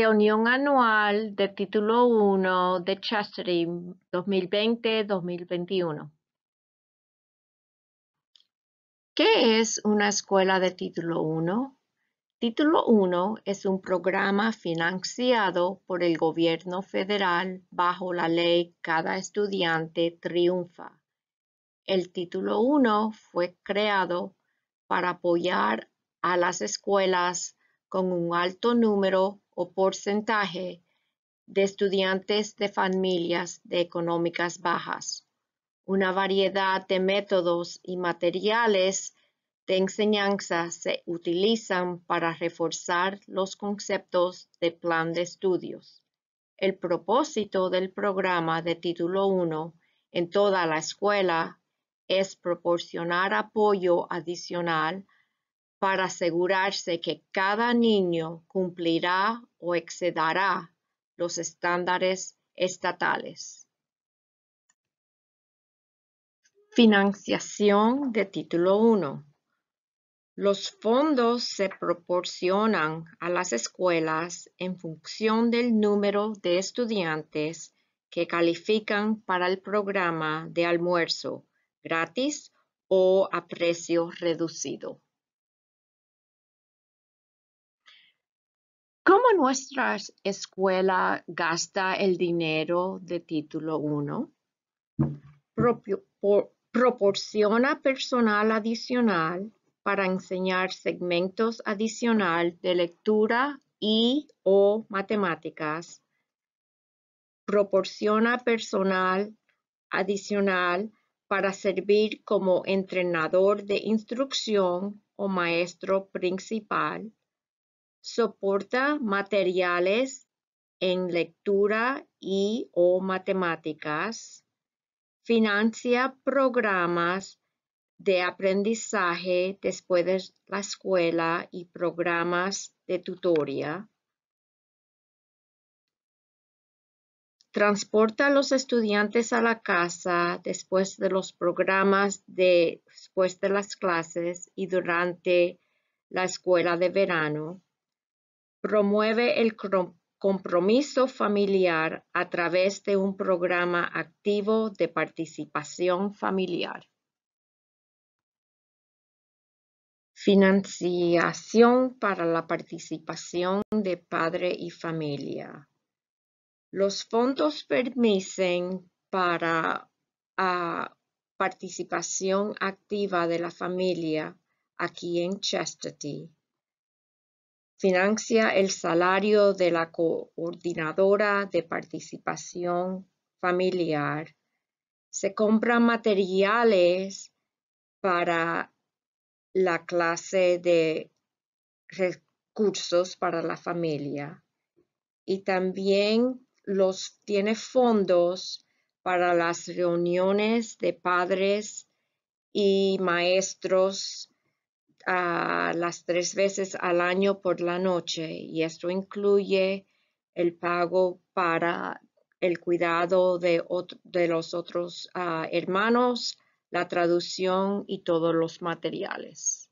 Reunión Anual de Título 1 de Chastity 2020-2021. ¿Qué es una escuela de Título 1? Título 1 es un programa financiado por el gobierno federal bajo la ley Cada estudiante triunfa. El título 1 fue creado para apoyar a las escuelas con un alto número o porcentaje de estudiantes de familias de económicas bajas, una variedad de métodos y materiales de enseñanza se utilizan para reforzar los conceptos de plan de estudios. El propósito del programa de título 1 en toda la escuela es proporcionar apoyo adicional para asegurarse que cada niño cumplirá o excederá los estándares estatales. Financiación de Título 1. Los fondos se proporcionan a las escuelas en función del número de estudiantes que califican para el programa de almuerzo gratis o a precio reducido. ¿Cómo nuestra escuela gasta el dinero de título 1? proporciona personal adicional para enseñar segmentos adicional de lectura y o matemáticas. Proporciona personal adicional para servir como entrenador de instrucción o maestro principal soporta materiales en lectura y o matemáticas, financia programas de aprendizaje después de la escuela y programas de tutoría, transporta a los estudiantes a la casa después de los programas después de las clases y durante la escuela de verano, Promueve el compromiso familiar a través de un programa activo de participación familiar. Financiación para la participación de padre y familia. Los fondos permiten para participación activa de la familia aquí en Chastity Financia el salario de la coordinadora de participación familiar. Se compran materiales para la clase de recursos para la familia y también los tiene fondos para las reuniones de padres y maestros a las tres veces al año por la noche y esto incluye el pago para el cuidado de, los otros ah, hermanos, la traducción y todos los materiales.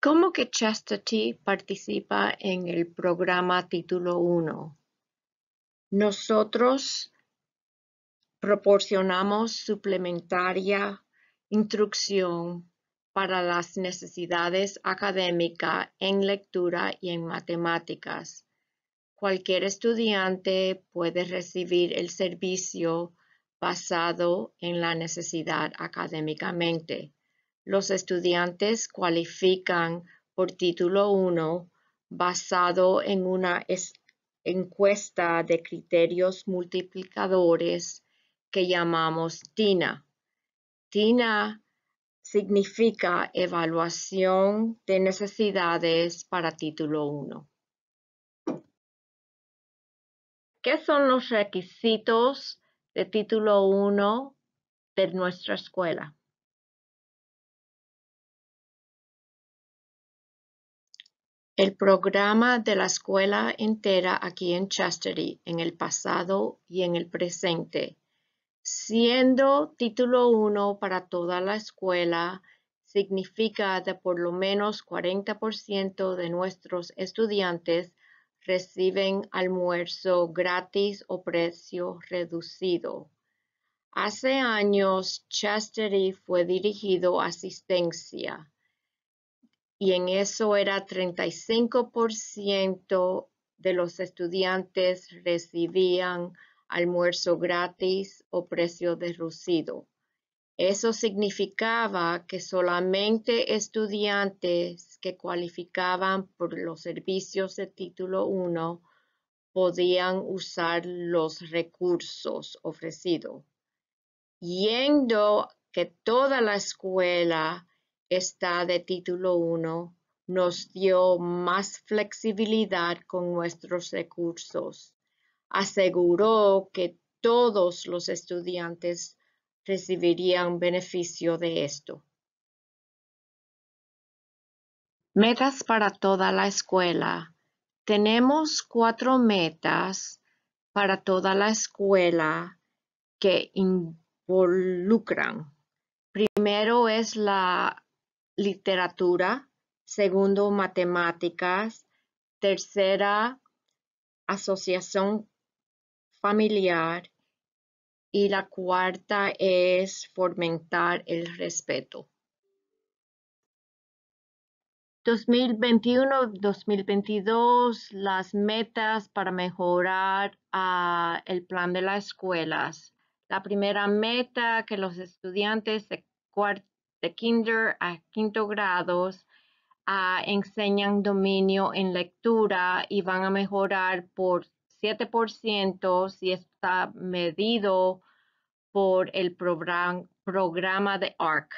¿Cómo que Chastity participa en el programa título 1? Nosotros proporcionamos suplementaria instrucción para las necesidades académicas en lectura y en matemáticas. Cualquier estudiante puede recibir el servicio basado en la necesidad académicamente. Los estudiantes cualifican por título 1 basado en una encuesta de criterios multiplicadores que llamamos TINA. TINA significa evaluación de necesidades para título 1. ¿Qué son los requisitos de título 1 de nuestra escuela? El programa de la escuela entera aquí en Chastity en el pasado y en el presente Siendo título 1 para toda la escuela significa que por lo menos 40% de nuestros estudiantes reciben almuerzo gratis o precio reducido. Hace años, Chastity fue dirigido a asistencia y en eso era 35% de los estudiantes recibían almuerzo gratis o precio reducido. Eso significaba que solamente estudiantes que cualificaban por los servicios de título 1 podían usar los recursos ofrecidos, yendo que toda la escuela está de título 1 nos dio más flexibilidad con nuestros recursos aseguró que todos los estudiantes recibirían beneficio de esto. Metas para toda la escuela. Tenemos cuatro metas para toda la escuela que involucran. Primero es la literatura, segundo matemáticas, tercera asociación familiar y la cuarta es fomentar el respeto. 2021-2022, las metas para mejorar ah, el plan de las escuelas. La primera meta que los estudiantes de, de kinder a quinto grados ah, enseñan dominio en lectura y van a mejorar por 7% si está medido por el programa de ARC.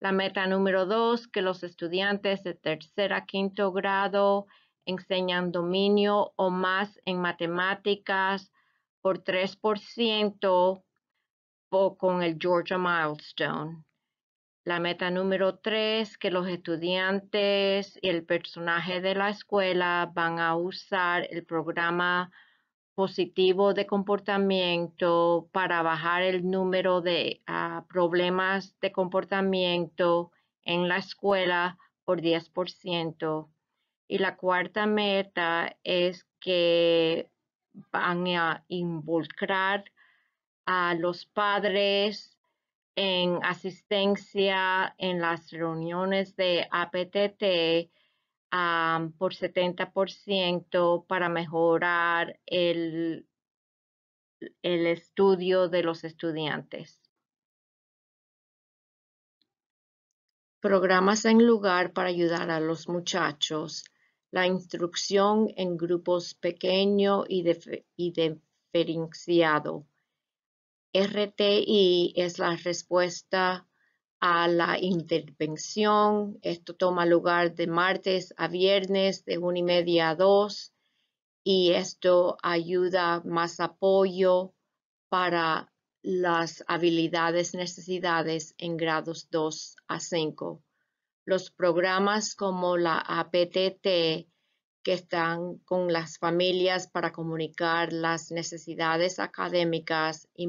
La meta número dos, que los estudiantes de tercer a quinto grado enseñan dominio o más en matemáticas por 3% o con el Georgia Milestone. La meta número tres, que los estudiantes y el personaje de la escuela van a usar el programa positivo de comportamiento para bajar el número de ah, problemas de comportamiento en la escuela por 10%. Y la cuarta meta es que van a involucrar a los padres en asistencia en las reuniones de APTT por 70% para mejorar el, estudio de los estudiantes. Programas en lugar para ayudar a los muchachos. La instrucción en grupos pequeño y, de, y diferenciado RTI es la respuesta a la intervención. Esto toma lugar de martes a viernes de una y media a dos y esto ayuda más apoyo para las habilidades necesidades en grados 2 a 5. Los programas como la APTT que están con las familias para comunicar las necesidades académicas y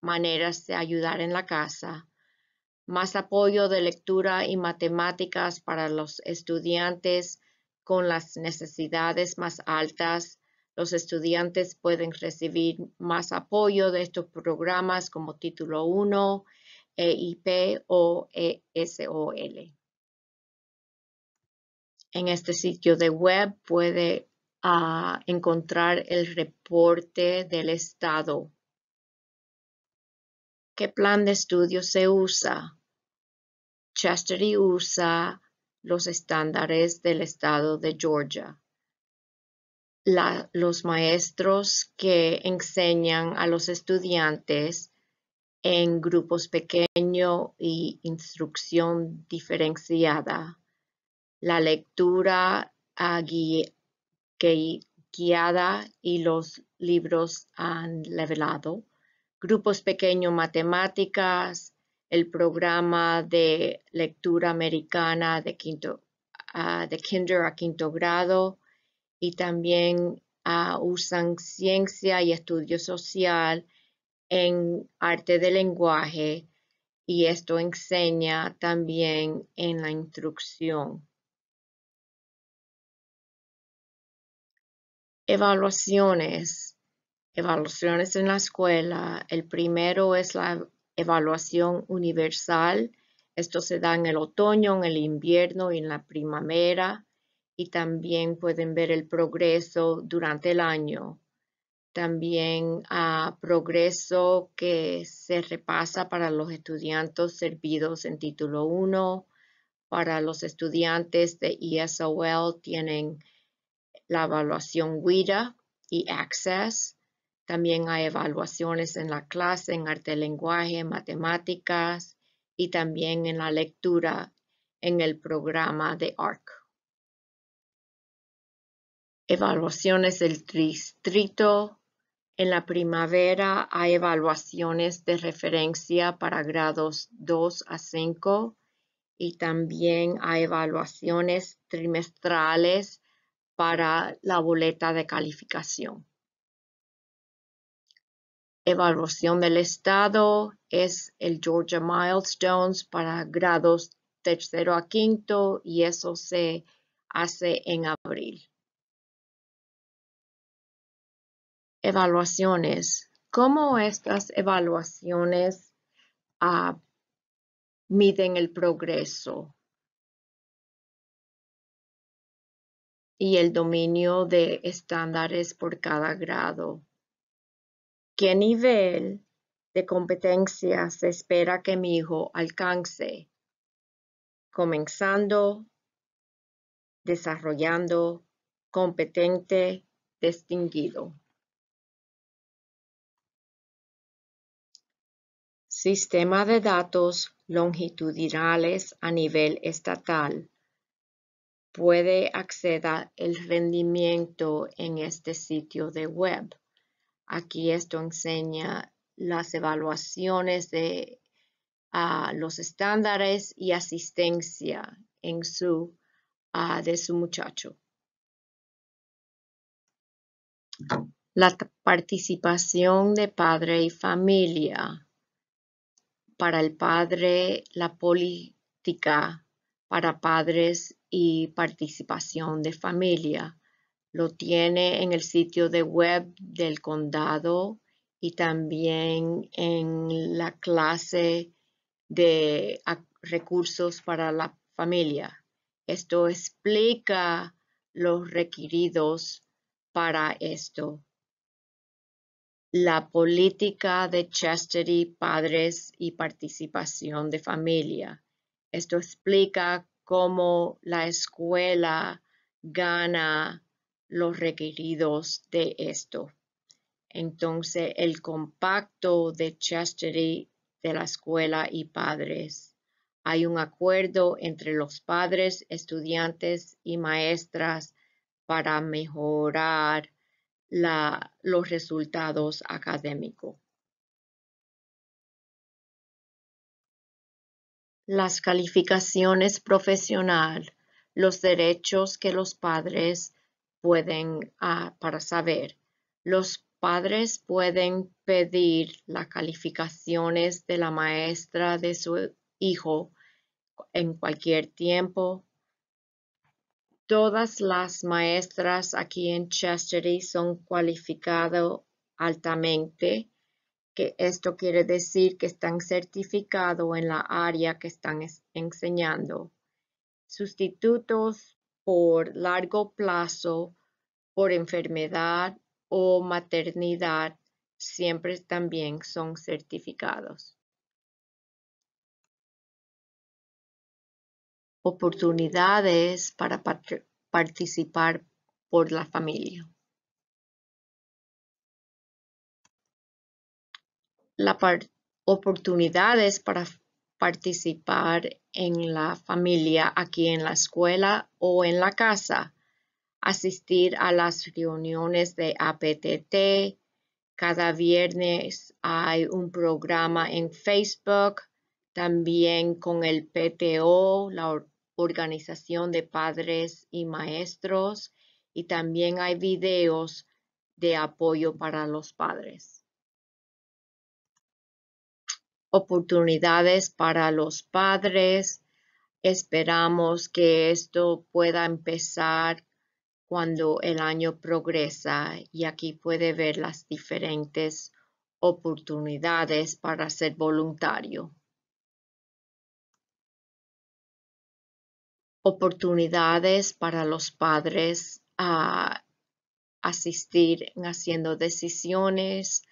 maneras de ayudar en la casa, más apoyo de lectura y matemáticas para los estudiantes con las necesidades más altas. Los estudiantes pueden recibir más apoyo de estos programas como Título 1, EIP o ESOL en este sitio de web puede ah, encontrar el reporte del estado. ¿Qué plan de estudios se usa? Chastity usa los estándares del estado de Georgia. los maestros que enseñan a los estudiantes en grupos pequeños y instrucción diferenciada la lectura guiada y los libros han levelado, grupos pequeños matemáticas, el programa de lectura americana de, quinto, ah, de kinder a quinto grado y también ah, usan ciencia y estudio social en arte del lenguaje y esto enseña también en la instrucción. evaluaciones, evaluaciones en la escuela. El primero es la evaluación universal. Esto se da en el otoño, en el invierno y en la primavera. Y también pueden ver el progreso durante el año. También ah, progreso que se repasa para los estudiantes servidos en título 1. Para los estudiantes de ESOL tienen la evaluación WIDA y Access. También hay evaluaciones en la clase, en arte lenguaje, matemáticas y también en la lectura en el programa de ARC. Evaluaciones del distrito. En la primavera hay evaluaciones de referencia para grados 2 a 5 y también hay evaluaciones trimestrales para la boleta de calificación. Evaluación del estado es el Georgia Milestones para grados tercero a quinto y eso se hace en abril. Evaluaciones. ¿Cómo estas evaluaciones ah, miden el progreso? y el dominio de estándares por cada grado. ¿Qué nivel de competencia se espera que mi hijo alcance? Comenzando, desarrollando, competente, distinguido. Sistema de datos longitudinales a nivel estatal puede acceder el rendimiento en este sitio de web. Aquí esto enseña las evaluaciones de ah, los estándares y asistencia en su, ah, de su muchacho. La participación de padre y familia. Para el padre, la política para padres y participación de familia. Lo tiene en el sitio de web del condado y también en la clase de recursos para la familia. Esto explica los requeridos para esto. La política de chastity, padres y participación de familia. Esto explica cómo la escuela gana los requeridos de esto. Entonces, el compacto de Chastity de la escuela y padres. Hay un acuerdo entre los padres, estudiantes y maestras para mejorar los resultados académicos. las calificaciones profesional, los derechos que los padres pueden ah, para saber. Los padres pueden pedir las calificaciones de la maestra de su hijo en cualquier tiempo. Todas las maestras aquí en Chester son cualificadas altamente que esto quiere decir que están certificados en la área que están enseñando. Sustitutos por largo plazo, por enfermedad o maternidad, siempre también son certificados. Oportunidades para participar por la familia. las oportunidades para participar en la familia aquí en la escuela o en la casa, asistir a las reuniones de APTT. Cada viernes hay un programa en Facebook, también con el PTO, la Organización de Padres y Maestros, y también hay videos de apoyo para los padres oportunidades para los padres. Esperamos que esto pueda empezar cuando el año progresa y aquí puede ver las diferentes oportunidades para ser voluntario. Oportunidades para los padres a asistir haciendo decisiones.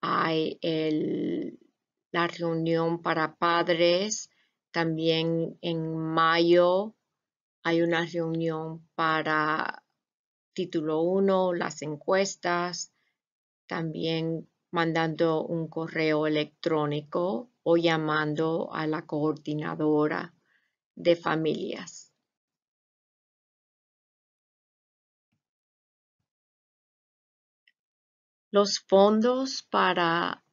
Hay el la reunión para padres. También en mayo hay una reunión para título 1, las encuestas. También mandando un correo electrónico o llamando a la coordinadora de familias. Los fondos para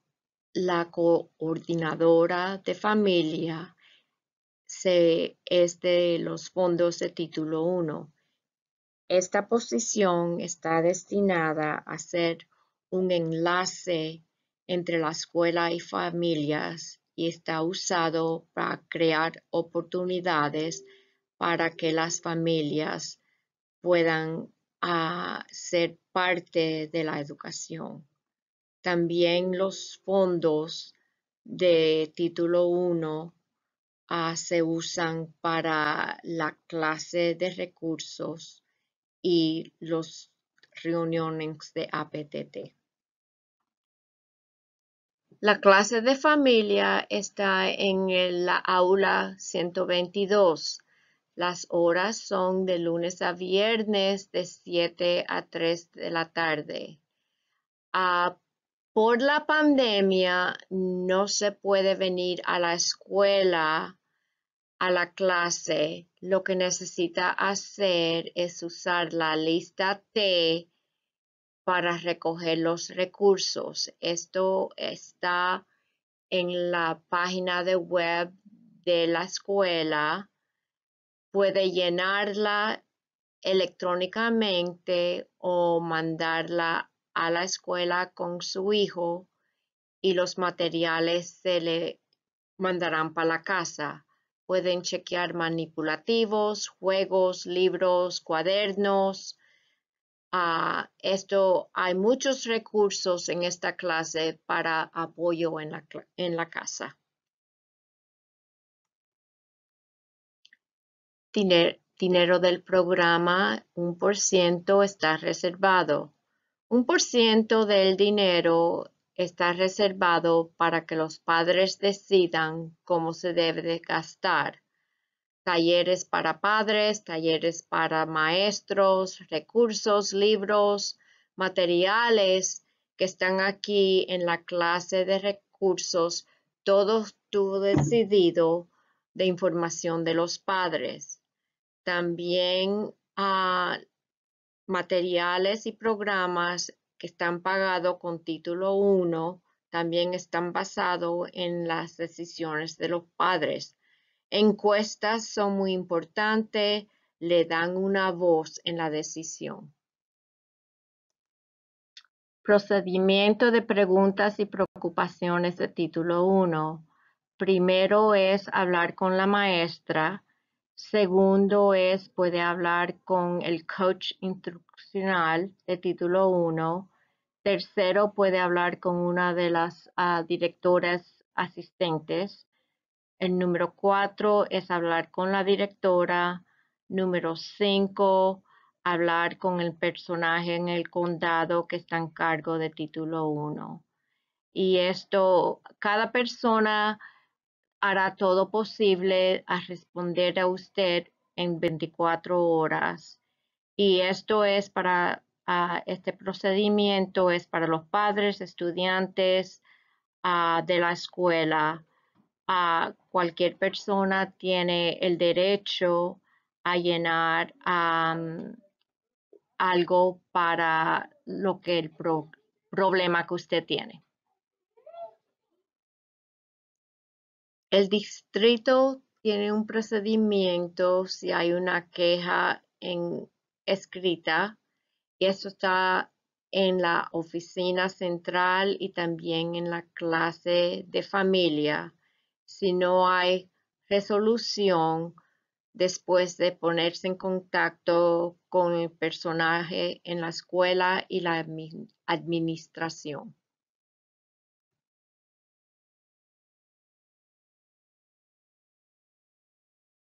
la coordinadora de familia es de los fondos de título 1. Esta posición está destinada a ser un enlace entre la escuela y familias y está usado para crear oportunidades para que las familias puedan ah, ser parte de la educación. También los fondos de título 1 ah, se usan para la clase de recursos y las reuniones de APTT. La clase de familia está en la aula 122. Las horas son de lunes a viernes de 7 a 3 de la tarde. Ah, por la pandemia no se puede venir a la escuela, a la clase. Lo que necesita hacer es usar la lista T para recoger los recursos. Esto está en la página de web de la escuela. Puede llenarla electrónicamente o mandarla a la escuela con su hijo y los materiales se le mandarán para la casa. Pueden chequear manipulativos, juegos, libros, cuadernos. Ah, esto hay muchos recursos en esta clase para apoyo en la, casa. dinero del programa, un por ciento está reservado. Un por ciento del dinero está reservado para que los padres decidan cómo se debe gastar. Talleres para padres, talleres para maestros, recursos, libros, materiales que están aquí en la clase de recursos, todo estuvo decidido de información de los padres. También ah, materiales y programas que están pagados con título 1 también están basados en las decisiones de los padres. Encuestas son muy importantes, le dan una voz en la decisión. Procedimiento de preguntas y preocupaciones de título 1. Primero es hablar con la maestra Segundo es, puede hablar con el coach instruccional de título 1. Tercero, puede hablar con una de las ah, directoras asistentes. El número cuatro es hablar con la directora. Número cinco, hablar con el personaje en el condado que está en cargo de título 1. Y esto, cada persona hará todo posible a responder a usted en 24 horas. Y esto es para ah, este procedimiento, es para los padres, estudiantes ah, de la escuela. a ah, cualquier persona tiene el derecho a llenar algo para lo que el problema que usted tiene. El distrito tiene un procedimiento si hay una queja escrita y eso está en la oficina central y también en la clase de familia. Si no hay resolución, después de ponerse en contacto con el personaje en la escuela y la administración.